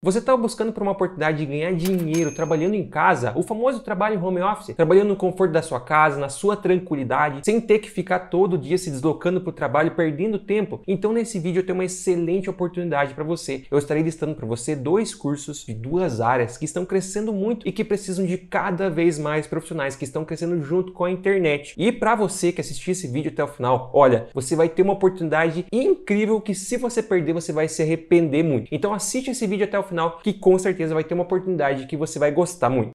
Você estava tá buscando por uma oportunidade de ganhar dinheiro trabalhando em casa, o famoso trabalho home office, trabalhando no conforto da sua casa, na sua tranquilidade, sem ter que ficar todo dia se deslocando para o trabalho, perdendo tempo? Então nesse vídeo eu tenho uma excelente oportunidade para você. Eu estarei listando para você dois cursos de duas áreas que estão crescendo muito e que precisam de cada vez mais profissionais que estão crescendo junto com a internet. E para você que assistiu esse vídeo até o final, olha, você vai ter uma oportunidade incrível que se você perder você vai se arrepender muito. Então assiste esse vídeo até o o final, que com certeza vai ter uma oportunidade que você vai gostar muito.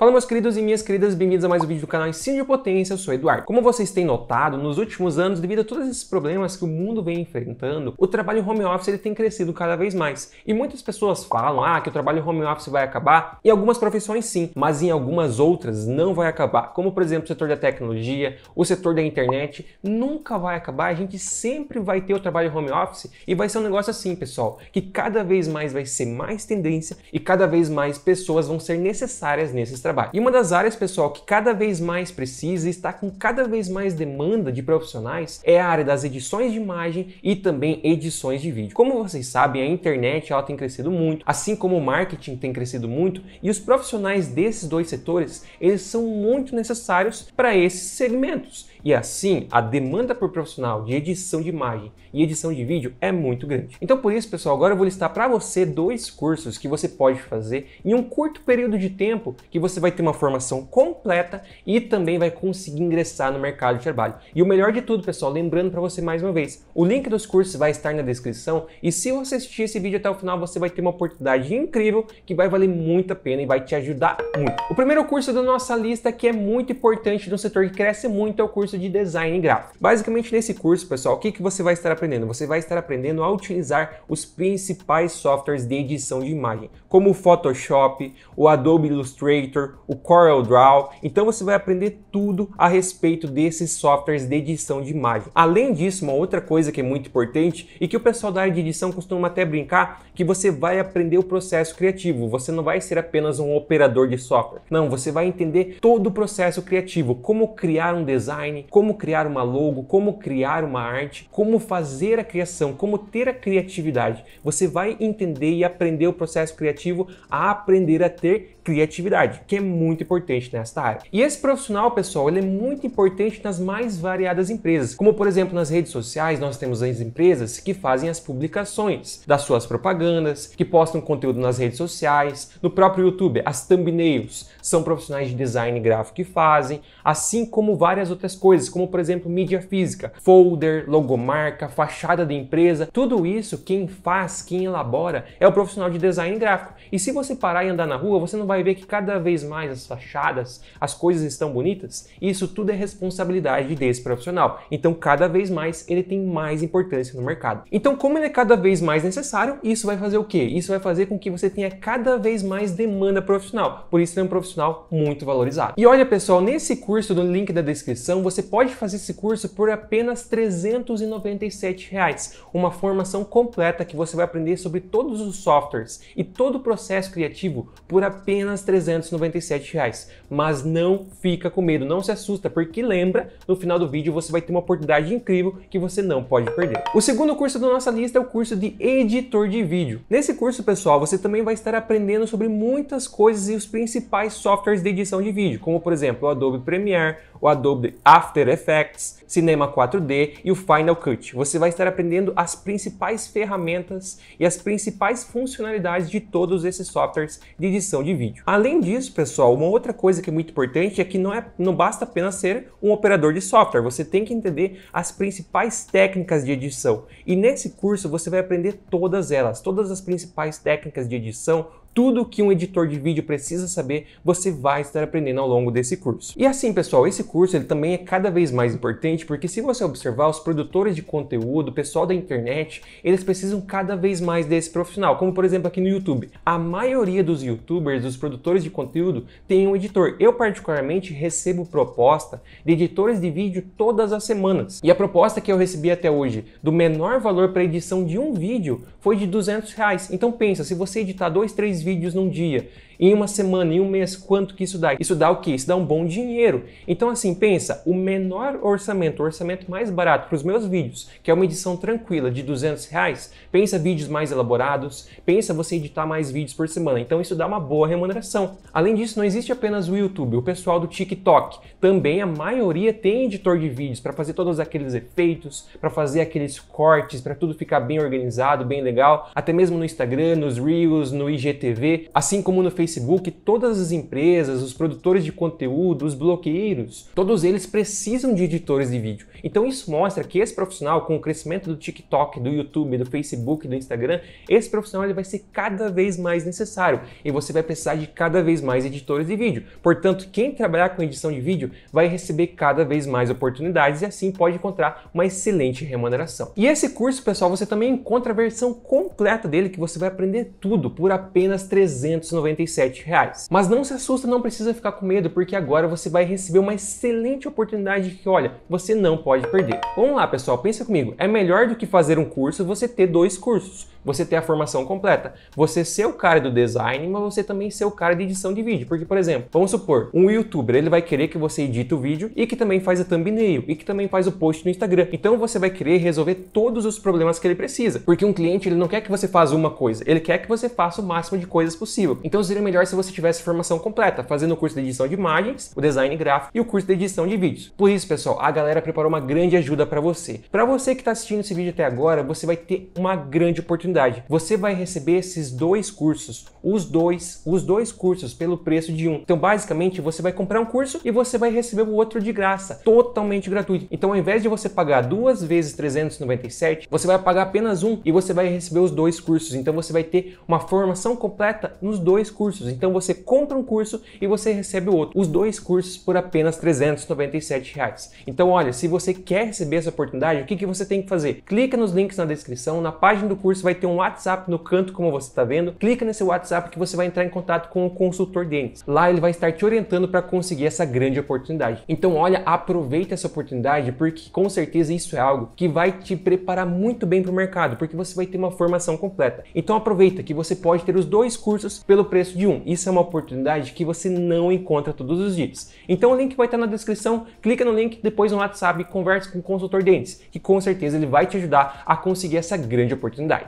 Fala meus queridos e minhas queridas, bem-vindos a mais um vídeo do canal Ensino de Potência, eu sou Eduardo. Como vocês têm notado, nos últimos anos, devido a todos esses problemas que o mundo vem enfrentando, o trabalho home office ele tem crescido cada vez mais. E muitas pessoas falam, ah, que o trabalho home office vai acabar, em algumas profissões sim, mas em algumas outras não vai acabar, como por exemplo o setor da tecnologia, o setor da internet, nunca vai acabar, a gente sempre vai ter o trabalho home office e vai ser um negócio assim, pessoal, que cada vez mais vai ser mais tendência e cada vez mais pessoas vão ser necessárias nesses trabalhos trabalho. E uma das áreas, pessoal, que cada vez mais precisa e está com cada vez mais demanda de profissionais é a área das edições de imagem e também edições de vídeo. Como vocês sabem, a internet ela tem crescido muito, assim como o marketing tem crescido muito, e os profissionais desses dois setores, eles são muito necessários para esses segmentos. E assim, a demanda por profissional de edição de imagem e edição de vídeo é muito grande. Então por isso, pessoal, agora eu vou listar para você dois cursos que você pode fazer em um curto período de tempo que você você vai ter uma formação completa e também vai conseguir ingressar no mercado de trabalho. E o melhor de tudo, pessoal, lembrando para você mais uma vez, o link dos cursos vai estar na descrição e se você assistir esse vídeo até o final, você vai ter uma oportunidade incrível que vai valer muito a pena e vai te ajudar muito. O primeiro curso da nossa lista que é muito importante no setor que cresce muito é o curso de design gráfico. Basicamente nesse curso, pessoal, o que, que você vai estar aprendendo? Você vai estar aprendendo a utilizar os principais softwares de edição de imagem, como o Photoshop, o Adobe Illustrator, o Corel Draw. Então você vai aprender tudo a respeito desses softwares de edição de imagem. Além disso, uma outra coisa que é muito importante e que o pessoal da área de edição costuma até brincar, que você vai aprender o processo criativo. Você não vai ser apenas um operador de software. Não, você vai entender todo o processo criativo, como criar um design, como criar uma logo, como criar uma arte, como fazer a criação, como ter a criatividade. Você vai entender e aprender o processo criativo a aprender a ter criatividade que é muito importante nesta área. E esse profissional, pessoal, ele é muito importante nas mais variadas empresas, como por exemplo nas redes sociais, nós temos as empresas que fazem as publicações das suas propagandas, que postam conteúdo nas redes sociais, no próprio YouTube, as thumbnails são profissionais de design gráfico que fazem, assim como várias outras coisas, como por exemplo mídia física, folder, logomarca, fachada da empresa, tudo isso quem faz, quem elabora é o profissional de design gráfico. E se você parar e andar na rua, você não vai ver que cada vez vez mais as fachadas, as coisas estão bonitas, isso tudo é responsabilidade desse profissional. Então, cada vez mais ele tem mais importância no mercado. Então, como ele é cada vez mais necessário, isso vai fazer o quê? Isso vai fazer com que você tenha cada vez mais demanda profissional. Por isso, ele é um profissional muito valorizado. E olha, pessoal, nesse curso do link da descrição, você pode fazer esse curso por apenas 397 reais, uma formação completa que você vai aprender sobre todos os softwares e todo o processo criativo por apenas 397 R$ reais. Mas não fica com medo, não se assusta, porque lembra, no final do vídeo você vai ter uma oportunidade incrível que você não pode perder. O segundo curso da nossa lista é o curso de editor de vídeo. Nesse curso, pessoal, você também vai estar aprendendo sobre muitas coisas e os principais softwares de edição de vídeo, como por exemplo o Adobe Premiere, o Adobe After Effects, Cinema 4D e o Final Cut. Você vai estar aprendendo as principais ferramentas e as principais funcionalidades de todos esses softwares de edição de vídeo. Além disso, pessoal, uma outra coisa que é muito importante é que não, é, não basta apenas ser um operador de software, você tem que entender as principais técnicas de edição. E nesse curso você vai aprender todas elas, todas as principais técnicas de edição, tudo que um editor de vídeo precisa saber, você vai estar aprendendo ao longo desse curso. E assim, pessoal, esse curso ele também é cada vez mais importante, porque se você observar, os produtores de conteúdo, o pessoal da internet, eles precisam cada vez mais desse profissional, como por exemplo aqui no YouTube. A maioria dos youtubers, dos produtores de conteúdo, tem um editor. Eu particularmente recebo proposta de editores de vídeo todas as semanas. E a proposta que eu recebi até hoje, do menor valor para edição de um vídeo, foi de 200 reais. Então pensa, se você editar dois, três vídeos num dia. Em uma semana, em um mês, quanto que isso dá? Isso dá o quê? Isso dá um bom dinheiro. Então, assim, pensa, o menor orçamento, o orçamento mais barato para os meus vídeos, que é uma edição tranquila de 200 reais, pensa vídeos mais elaborados, pensa você editar mais vídeos por semana. Então, isso dá uma boa remuneração. Além disso, não existe apenas o YouTube, o pessoal do TikTok. Também a maioria tem editor de vídeos para fazer todos aqueles efeitos, para fazer aqueles cortes, para tudo ficar bem organizado, bem legal. Até mesmo no Instagram, nos Reels, no IGTV, assim como no Facebook Facebook, todas as empresas, os produtores de conteúdo, os bloqueiros, todos eles precisam de editores de vídeo. Então isso mostra que esse profissional, com o crescimento do TikTok, do YouTube, do Facebook, do Instagram, esse profissional ele vai ser cada vez mais necessário e você vai precisar de cada vez mais editores de vídeo. Portanto, quem trabalhar com edição de vídeo vai receber cada vez mais oportunidades e assim pode encontrar uma excelente remuneração. E esse curso, pessoal, você também encontra a versão completa dele que você vai aprender tudo por apenas 397 R$ reais. Mas não se assusta, não precisa ficar com medo, porque agora você vai receber uma excelente oportunidade que, olha, você não pode perder. Vamos lá, pessoal, pensa comigo. É melhor do que fazer um curso você ter dois cursos você ter a formação completa. Você ser o cara do design, mas você também ser o cara de edição de vídeo. Porque, por exemplo, vamos supor, um youtuber, ele vai querer que você edite o vídeo e que também faz a thumbnail e que também faz o post no Instagram. Então você vai querer resolver todos os problemas que ele precisa. Porque um cliente, ele não quer que você faça uma coisa, ele quer que você faça o máximo de coisas possível. Então seria melhor se você tivesse formação completa, fazendo o curso de edição de imagens, o design gráfico e o curso de edição de vídeos. Por isso, pessoal, a galera preparou uma grande ajuda para você. Para você que está assistindo esse vídeo até agora, você vai ter uma grande oportunidade oportunidade. Você vai receber esses dois cursos, os dois, os dois cursos pelo preço de um. Então, basicamente, você vai comprar um curso e você vai receber o outro de graça, totalmente gratuito. Então, ao invés de você pagar duas vezes 397, você vai pagar apenas um e você vai receber os dois cursos. Então, você vai ter uma formação completa nos dois cursos. Então, você compra um curso e você recebe o outro. Os dois cursos por apenas 397 reais. Então, olha, se você quer receber essa oportunidade, o que, que você tem que fazer? Clica nos links na descrição, na página do curso vai ter um WhatsApp no canto, como você está vendo. Clica nesse WhatsApp que você vai entrar em contato com o consultor dentes. Lá ele vai estar te orientando para conseguir essa grande oportunidade. Então, olha, aproveita essa oportunidade porque com certeza isso é algo que vai te preparar muito bem para o mercado, porque você vai ter uma formação completa. Então, aproveita que você pode ter os dois cursos pelo preço de um. Isso é uma oportunidade que você não encontra todos os dias. Então, o link vai estar na descrição. Clica no link, depois no WhatsApp e conversa com o consultor dentes, que com certeza ele vai te ajudar a conseguir essa grande oportunidade.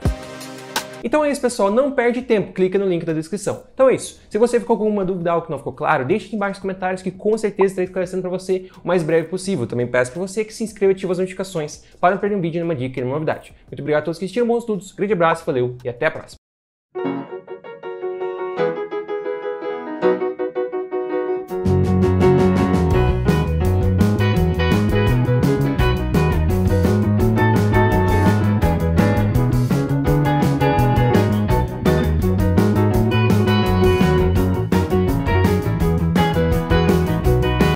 Então é isso, pessoal. Não perde tempo. Clica no link da descrição. Então é isso. Se você ficou com alguma dúvida, ou que não ficou claro, deixe aqui embaixo nos comentários que com certeza estarei esclarecendo para você o mais breve possível. Também peço para você que se inscreva e ative as notificações para não perder um vídeo, nenhuma dica, nenhuma novidade. Muito obrigado a todos que assistiram. Bons estudos. Grande abraço, valeu e até a próxima.